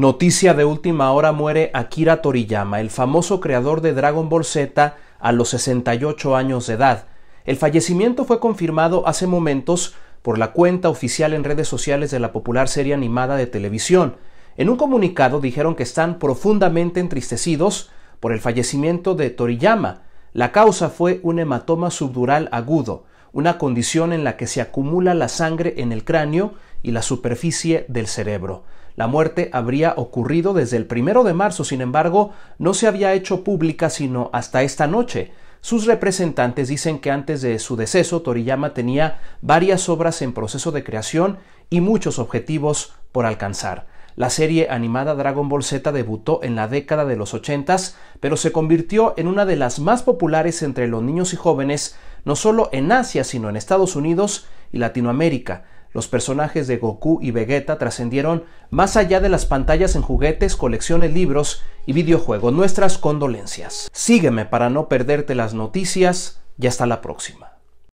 Noticia de última hora muere Akira Toriyama, el famoso creador de Dragon Ball Z, a los 68 años de edad. El fallecimiento fue confirmado hace momentos por la cuenta oficial en redes sociales de la popular serie animada de televisión. En un comunicado dijeron que están profundamente entristecidos por el fallecimiento de Toriyama. La causa fue un hematoma subdural agudo, una condición en la que se acumula la sangre en el cráneo y la superficie del cerebro. La muerte habría ocurrido desde el primero de marzo, sin embargo, no se había hecho pública sino hasta esta noche. Sus representantes dicen que antes de su deceso, Toriyama tenía varias obras en proceso de creación y muchos objetivos por alcanzar. La serie animada Dragon Ball Z debutó en la década de los 80, pero se convirtió en una de las más populares entre los niños y jóvenes, no solo en Asia, sino en Estados Unidos y Latinoamérica los personajes de Goku y Vegeta trascendieron más allá de las pantallas en juguetes, colecciones, libros y videojuegos. Nuestras condolencias. Sígueme para no perderte las noticias y hasta la próxima.